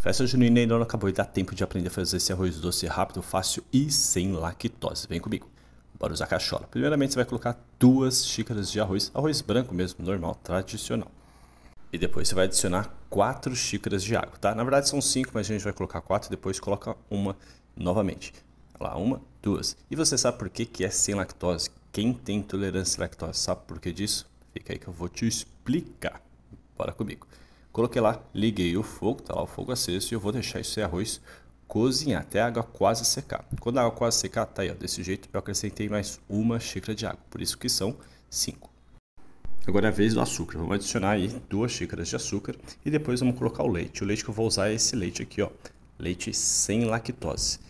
Festa junina ainda não acabou e dá tempo de aprender a fazer esse arroz doce rápido, fácil e sem lactose. Vem comigo. Bora usar a cachola. Primeiramente você vai colocar duas xícaras de arroz, arroz branco mesmo, normal, tradicional. E depois você vai adicionar quatro xícaras de água, tá? Na verdade são cinco, mas a gente vai colocar quatro, e depois coloca uma novamente. Lá, uma, duas. E você sabe por que, que é sem lactose? Quem tem intolerância à lactose sabe por que disso? Fica aí que eu vou te explicar. Bora comigo. Coloquei lá, liguei o fogo, tá lá o fogo aceso e eu vou deixar esse arroz cozinhar até a água quase secar. Quando a água quase secar, tá aí, ó, desse jeito eu acrescentei mais uma xícara de água, por isso que são cinco. Agora é a vez do açúcar. Vamos adicionar aí duas xícaras de açúcar e depois vamos colocar o leite. O leite que eu vou usar é esse leite aqui, ó. Leite sem lactose.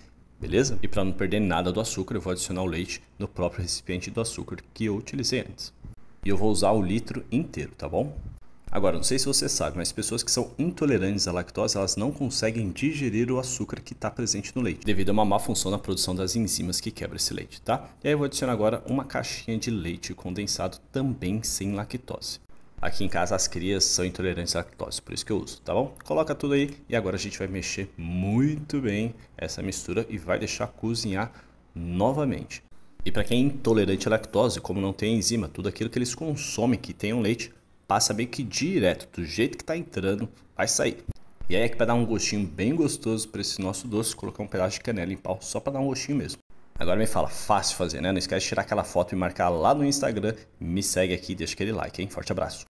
Beleza? E para não perder nada do açúcar, eu vou adicionar o leite no próprio recipiente do açúcar que eu utilizei antes. E eu vou usar o litro inteiro, tá bom? Agora, não sei se você sabe, mas pessoas que são intolerantes à lactose, elas não conseguem digerir o açúcar que está presente no leite, devido a uma má função na produção das enzimas que quebra esse leite, tá? E aí eu vou adicionar agora uma caixinha de leite condensado também sem lactose. Aqui em casa as crias são intolerantes à lactose, por isso que eu uso, tá bom? Coloca tudo aí e agora a gente vai mexer muito bem essa mistura e vai deixar cozinhar novamente. E para quem é intolerante à lactose, como não tem enzima, tudo aquilo que eles consomem que tem um leite passa meio que direto, do jeito que está entrando, vai sair. E aí é que para dar um gostinho bem gostoso para esse nosso doce, colocar um pedaço de canela em pau só para dar um gostinho mesmo. Agora me fala, fácil fazer, né? Não esquece de tirar aquela foto e marcar lá no Instagram. Me segue aqui, deixa aquele like, hein? Forte abraço.